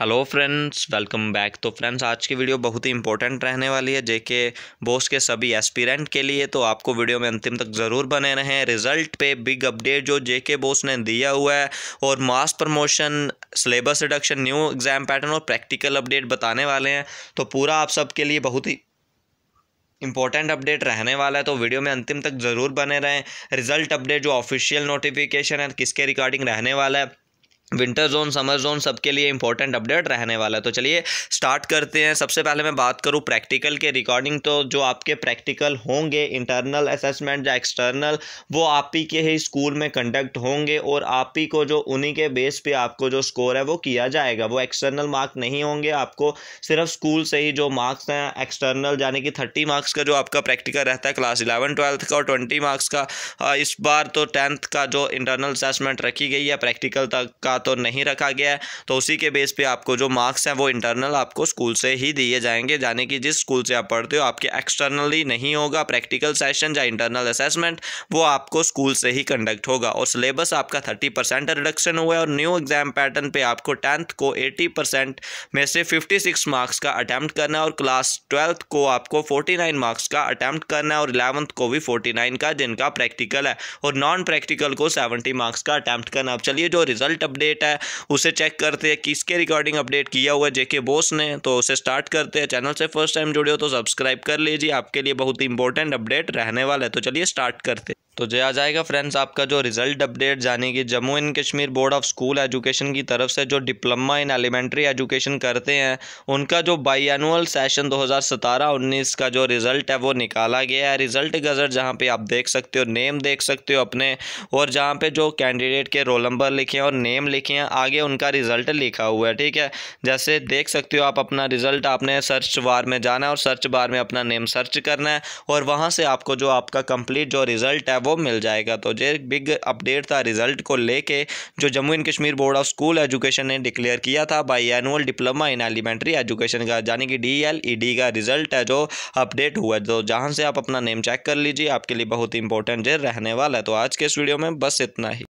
hello friends welcome back तो friends आज की वीडियो बहुत ही इंपॉर्टेंट रहने वाली है जेके बोस के सभी एस्पिरेंट के लिए तो आपको वीडियो में अंतिम तक ज़रूर बने रहें रिजल्ट पे बिग अपडेट जो जेके बोस ने दिया हुआ है और mass promotion syllabus reduction new exam pattern और प्रैक्टिकल अपडेट बताने वाले हैं तो पूरा आप सबके लिए बहुत ही इंपॉर्टेंट अपडेट रहने वाला है तो वीडियो में अंतिम तक ज़रूर बने रहें रिजल्ट अपडेट जो ऑफिशियल नोटिफिकेशन है किसके रिगार्डिंग रहने वाला है विंटर जोन समर जोन सबके लिए इंपॉर्टेंट अपडेट रहने वाला है तो चलिए स्टार्ट करते हैं सबसे पहले मैं बात करूं प्रैक्टिकल के रिकॉर्डिंग तो जो आपके प्रैक्टिकल होंगे इंटरनल असेसमेंट या एक्सटर्नल वो आप ही के ही स्कूल में कंडक्ट होंगे और आप ही को जो उन्हीं के बेस पे आपको जो स्कोर है वो किया जाएगा वो एक्सटर्नल मार्क नहीं होंगे आपको सिर्फ स्कूल से ही जो मार्क्स हैं एक्सटर्नल यानी कि थर्टी मार्क्स का जो आपका प्रैक्टिकल रहता है क्लास इलेवन ट्वेल्थ का और ट्वेंटी मार्क्स का इस बार तो टेंथ का जो इंटरनल असेसमेंट रखी गई है प्रैक्टिकल तक का रखा तो नहीं रखा गया है तो उसी के बेस पे आपको जो मार्क्स हैं वो इंटरनल आपको स्कूल से ही दिए जाएंगे जाने कि जिस स्कूल से आप पढ़ते हो आपके एक्सटर्नली नहीं होगा प्रैक्टिकल सेशन या इंटरनल असेसमेंट वो आपको स्कूल से ही कंडक्ट होगा और सिलेबस आपका थर्टी परसेंट रिडक्शन हुआ है और न्यू एग्जाम पैटर्न पर आपको टेंथ को एटी परसेंट में से फिफ्टी सिक्स मार्क्स का अटैम्प्ट करना है और क्लास ट्वेल्थ को आपको फोर्टी नाइन मार्क्स का अटैम्प्ट करना है और इलेवंथ को भी फोर्टी नाइन का जिनका प्रैक्टिकल है और नॉन प्रैक्टिकल को सेवेंटी मार्क्स का अटैम्प्ट करना अब चलिए जो रिजल्ट अपडेट अपडेट है उसे चेक करते हैं किसके रिकॉर्डिंग अपडेट किया हुआ है जेके बोस ने तो उसे स्टार्ट करते हैं चैनल से फर्स्ट टाइम जुड़े हो तो सब्सक्राइब कर लीजिए आपके लिए बहुत ही इंपॉर्टेंट अपडेट रहने वाला है तो चलिए स्टार्ट करते तो जो आ जाएगा फ्रेंड्स आपका जो रिज़ल्ट अपडेट जाने कि Jammu and Kashmir board of school education की तरफ से जो डिप्लोमा इन एलिमेंट्री एजुकेशन करते हैं उनका जो बाई एनुअल सेशन 2017-19 का जो रिज़ल्ट है वो निकाला गया है रिज़ल्ट गज़र जहाँ पे आप देख सकते हो नेम देख सकते हो अपने और जहाँ पर जो कैंडिडेट के रोल नंबर लिखे हैं और नेम लिखे हैं आगे उनका रिज़ल्ट लिखा हुआ है ठीक है जैसे देख सकते हो आप अपना रिज़ल्ट आपने सर्च बार में जाना है और सर्च बार में अपना नेम सर्च करना है और वहाँ से आपको जो आपका कंप्लीट जो रिज़ल्ट है वो मिल जाएगा तो जो बिग अपडेट था रिजल्ट को लेके जो Jammu and Kashmir board of school education ने डिक्लेयर किया था biannual diploma in elementary education का यानी कि डी डी e का रिजल्ट है जो अपडेट हुआ तो जहाँ से आप अपना नेम चेक कर लीजिए आपके लिए बहुत ही इंपॉर्टेंट रहने वाला है तो आज के इस वीडियो में बस इतना ही